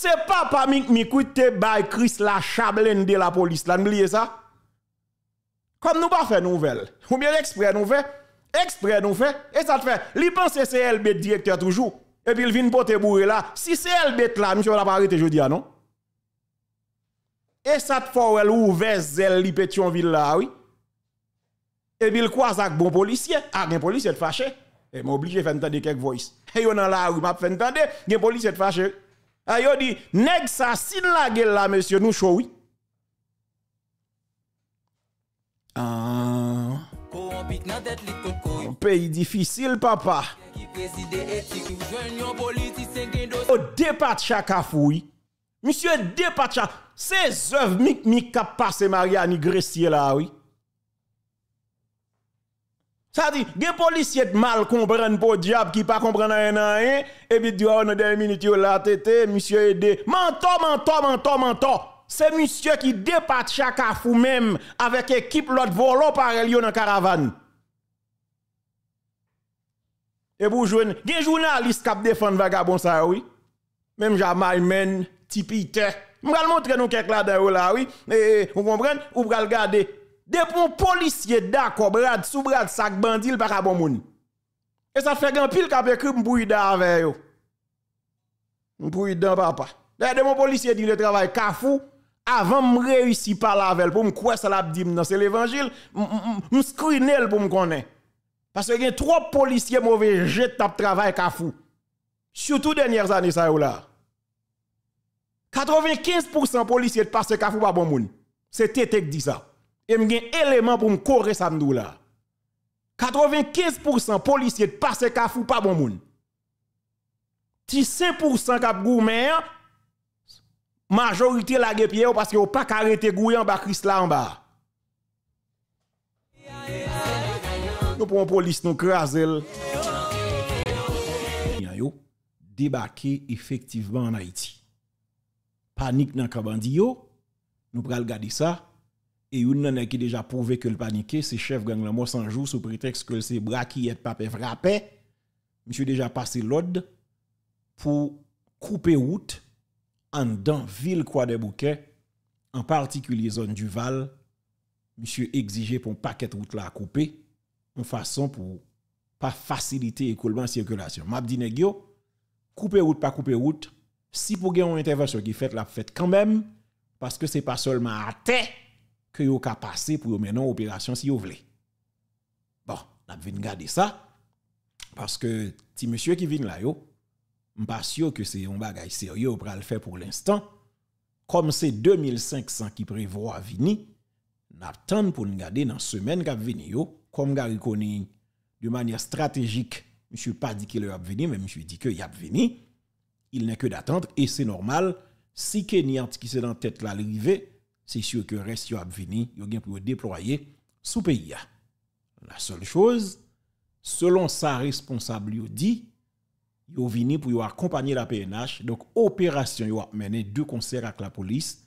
Se pa pa mink mi koute bay kris la chablen de la polis la, n'bliye sa? Kom nou pa fe nouvel? Ou bien ekspre nouve? Ekspre nouve? E sa te fe? Li pan se se el bet direkter toujou? E pil vin pou te bourre la? Si se el bet la, mishon la pari te jodia, non? E sa te fawel ou vez el li pet yon vil la, oui? E pil kwa sa ak bon polisye? Ak gen polisye te fache? E m'oblige fente de kek voice. E yon nan la, oui, m'ap fente de gen polisye te fache? E m'oblige fente de kek voice. Ayo di, neg sa sin la gel la, Monsie Noucho, wii. Ah. An. Pè yi difisil, papa. O Depatcha ka fwou, wii. Monsie Depatcha, se zèv mik mik ka pase maria ni gresye la, wii. Ça dit, les policiers mal comprennent pour diable qui ne comprennent rien rien et puis dire oh, dans des minutes là tété monsieur aidé. Mentor mentor mentor mentor. C'est monsieur qui dépasse chaque fou même avec l'équipe l'autre volo par Elio dans caravane. Et pour jouer, des journalistes qui défendent vagabond ça oui. Même Jamal Men, Tipite. Je vais montrer nous quelques là-dedans, oui. vous comprenez? Vous pouvez regarder des un policier d'accord, brad sous brad sac bandit pas bon moun. Et ça fait grand pile qu'a écrit m'bouille avec yo. M'bouille pas. papa. D'ailleurs mon policier dit le travail kafou avant me réussir par la velle pour me croire ça l'a dit Dans c'est l'évangile me screener pour me connaître. Parce que y a trois policiers mauvais jet tap travail kafou. Surtout dernières années ça là. 95% policiers passent kafou par bon moun. C'est Tété qui dit ça y a un élément pour me corriger ça m'dou là. 95% policiers passe fou pas bon moun. Ti 5% kap la majorité la pied parce que ou pas arrêté gouyan ba Chris là en bas. Nous prenons police nous krasel. débarqué effectivement en Haïti. Panique dans Kabandi yo. Nous pral garder ça. Et une nana qui déjà prouvé que le paniqué, c'est chef gang la sans jour sous prétexte que c'est bras qui est pape frappé. Monsieur déjà passé l'ode pour couper route en dans ville Croix des Bouquets, en particulier zone du Val. Monsieur exigé pour un paquet de route la couper en façon pour pas faciliter écoulement circulation. M'a dit couper route pas couper route, si pour une intervention qui fait la fête quand même parce que c'est pas seulement à terre que yo ka passer pour mener opération si vous voulez. Bon, n'a venir garder ça parce que si monsieur qui vient là yo, pas sûr que c'est un bagage sérieux pour le faire pour l'instant. Comme c'est 2500 qui prévoit venir, n'attend pour nous garder dans semaine qui venir yo, comme Gary de manière stratégique, monsieur pas dit qu'il va venir mais suis dit qu'il va venir. Il n'est que d'attendre et c'est normal si Kenyant qui se dans tête l'arrivée c'est sûr que reste a venir, yo gen pour déployer sous pays La seule chose, selon sa responsable dit, yo venir pour accompagner la PNH, donc opération yo mené deux concerts avec la police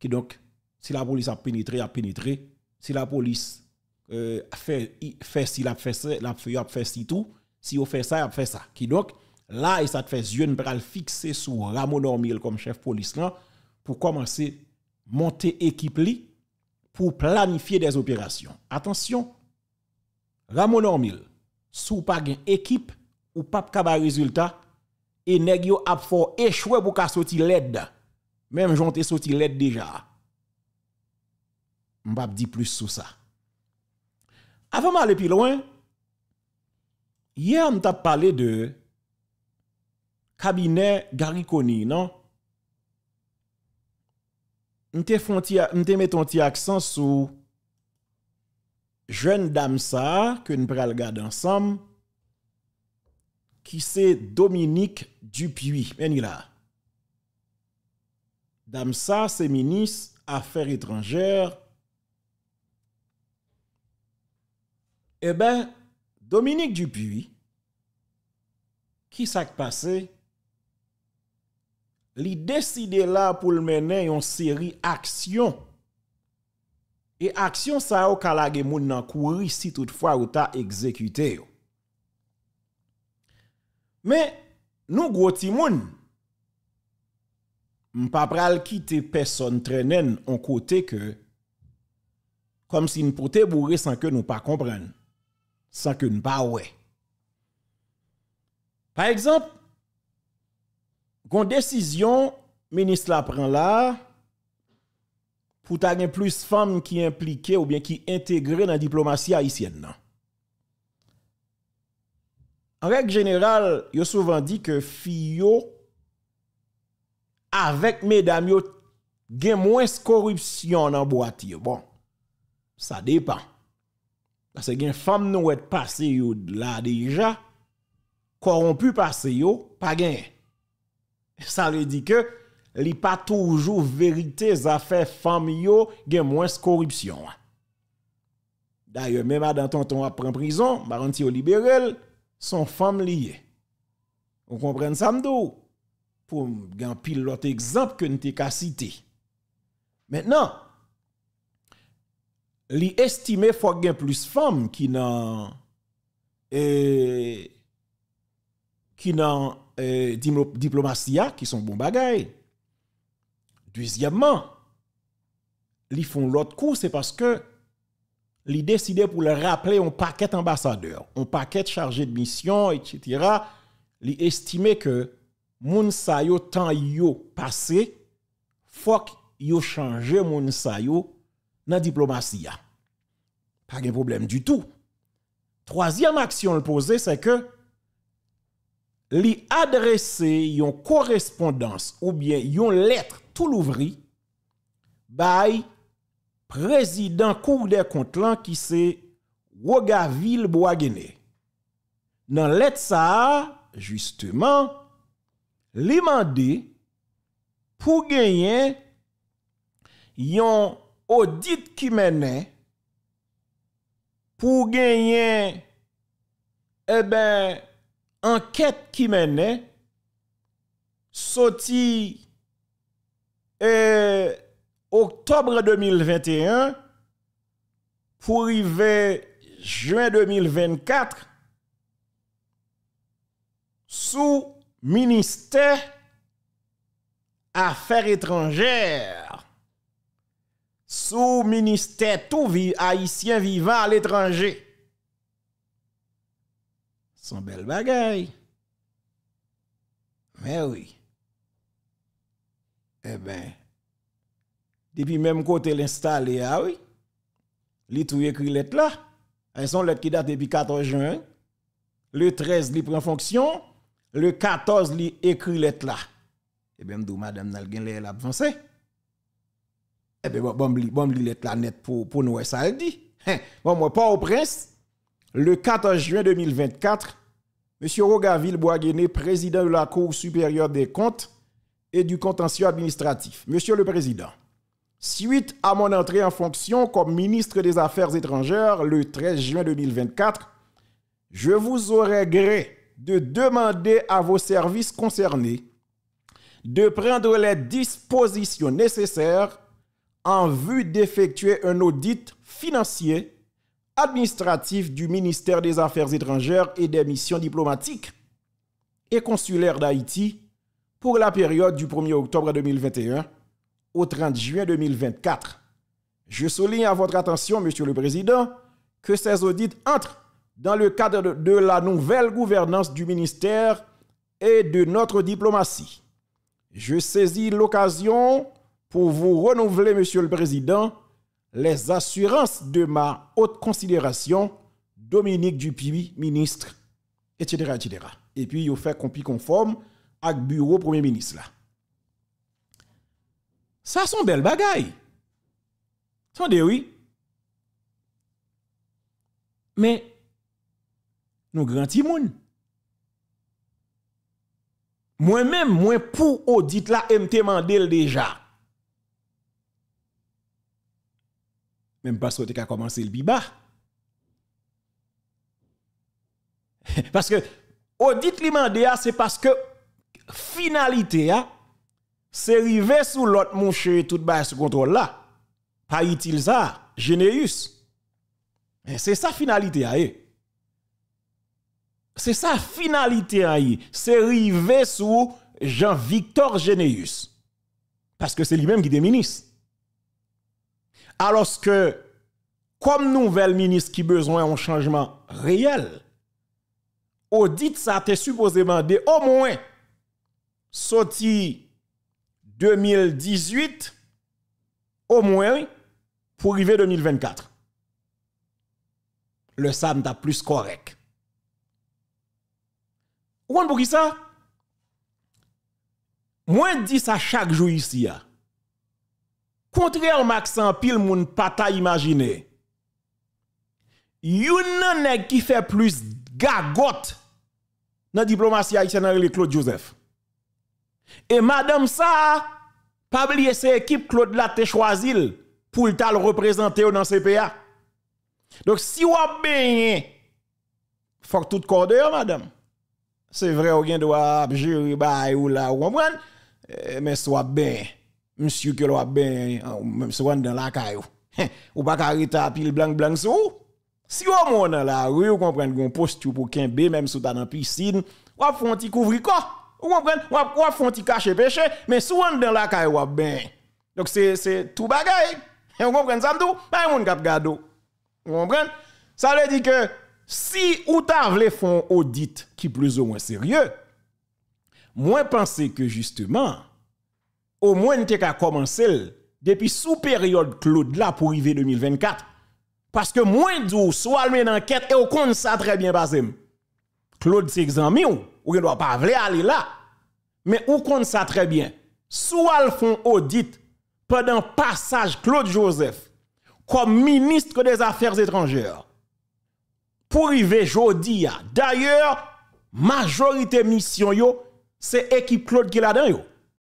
qui donc si la police a pénétré, a pénétré, si la police euh, fait fait si la fait la fait a fait si tout, si on fait ça, a fait ça. Qui donc là et ça te fait yeux fixé fixer sur Ramon Ormiel comme chef police là pour commencer monter équipe pour planifier des opérations. Attention, Ramon Ormil, sous pas une équipe ou pas kaba résultat, et nèg yo ap échoué pour ka l'aide. Même j'onte sorti l'aide déjà. M'pa di plus sur ça. Avant d'aller plus loin, hier on t'a parlé de cabinet Gariconi, non? Nous te un petit accent sur jeune dame ça que nous le garder ensemble qui c'est Dominique Dupuis. là. Dame ça c'est ministre affaires étrangères. Eh ben Dominique Dupuis qui s'est passé Li deside la pou l menen yon seri aksyon. E aksyon sa yo kalage moun nan kouri si toutfwa ou ta ekzekyte yo. Me, nou gwo ti moun. M pa pral kite peson trenen an kote ke. Kom si n pote bouri san ke nou pa kompren. San ke nou pa we. Pa ekzamp. Gon décision, ministre la prend là, pour plus de femmes qui impliquées ou bien qui intégrées dans la diplomatie haïtienne. En règle générale, yo souvent dit que filles, avec mesdames yo ont moins corruption dans boîte Bon, ça dépend. Parce que les femme nous être passé là déjà corrompu passé yo pas gain. Ça veut dire que li pas toujours vérité affaires familiaux gen moins corruption. D'ailleurs, même dans tonton après en prison, garanti au libéral, son femme liée. On comprend ça m'dou? Pour gen pile exemple que n'était qu'à cité. Maintenant, li estime faut gen plus femme qui nan et eh, qui nan euh, diplomatie qui sont bon bagaille. Deuxièmement, ils font l'autre coup, c'est parce que ils décident pour le rappeler un paquet ambassadeur, un paquet chargé de mission, etc. Ils estimaient que moun sa yo temps yo passé, faut yo changer moun sa yo diplomatie. Pas de problème du tout. Troisième action le poser, c'est que li adrese yon korespondans ou bie yon letre tout louvri bay prezident kouk de kontlan ki se woga vil bo agene. Nan let sa, justeman, li mande pou genyen yon audit ki menen pou genyen e ben enquête qui menait, hein, sorti euh, octobre 2021 pour arriver juin 2024 sous ministère affaires étrangères sous ministère tout haïtien vivant à l'étranger son bel bagay. Men eh wè. depuis ben, le même côté l'installé a ah oui. Les tout yekri là la, sont son lettres qui date depuis 14 juin. le 13 li prend fonction. le 14 il écrit là-là. Et eh ben mdou madame le gen lè Eh eh ben bon li, la net pour nous ça wè dit. Hein? Bon moi, pas au prince le 14 juin 2024, M. Rogaville Boaguené, président de la Cour supérieure des comptes et du contentieux administratif. Monsieur le Président, suite à mon entrée en fonction comme ministre des Affaires étrangères le 13 juin 2024, je vous aurais gré de demander à vos services concernés de prendre les dispositions nécessaires en vue d'effectuer un audit financier administratif du ministère des Affaires étrangères et des missions diplomatiques et consulaires d'Haïti pour la période du 1er octobre 2021 au 30 juin 2024. Je souligne à votre attention, Monsieur le Président, que ces audits entrent dans le cadre de, la nouvelle gouvernance du ministère et de notre diplomatie. Je saisis l'occasion pour vous renouveler, Monsieur le Président, les assurans de ma ot konsiderasyon Dominique Dupuy, ministre, et cetera, et cetera. Et puis yo fèk kompi konform ak bureau premier ministre la. Sa son bel bagay. Son dewi. Men, nou granti moun. Mwen men, mwen pou odit la MT Mandel deja. même parce que tu as commencé le biba. parce que audit l'imandea, ah, c'est parce que finalité ah, c'est river sous l'autre mouche tout bas ce contrôle là. Pas utile ça, Généus. Eh, c'est sa finalité ah, eh. C'est sa finalité eh. C'est rivé sous Jean-Victor Généus. Parce que c'est lui-même qui est alos ke kom nouvel minis ki bezwen yon chanjman reyel, o dit sa te suposeman de o mwen soti 2018 o mwen pou rive 2024. Le sam ta plus korek. O mwen pou ki sa? Mwen di sa chak jou yisi ya. Contrairement à Maxan, pile moun pas ta imaginer. Yon nèg qui fait plus gagote dans la diplomatie haïtienne avec Claude Joseph. Et madame ça, pas oublier c'est équipe Claude la te choisi pour le représenter dans CPA. Donc si vous avez faut tout corde madame. C'est vrai, ou bien doit à ba ou là, ou eh, mais soit bien monsieur que vous ben ah, même souvent dans la caillou hein, ou pas carita pile blanc blanc sous si au monde dans la rue ou comprendre qu'on posture pour bébé, même sous dans piscine ou un petit couvrir corps ou comprendre ou un petit cacher péché mais souvent dans la caillou ou ben. donc c'est c'est tout bagaille hein, vous comprenez ça m'dou pas monde cap vous comprenez ça veut dire que si ou ta fait font audit qui plus ou moins sérieux moi penser que justement au moins tu as commencé depuis sous période Claude là pour arriver 2024. Parce que moins d'où, soit une enquête et au compte ça très bien passé. Claude s'examine ou, ou il doit pas aller là. Mais où compte ça très bien. Soit le font audit pendant passage Claude Joseph comme ministre des Affaires étrangères. Pour arriver jodi D'ailleurs, majorité mission c'est équipe Claude qui là dedans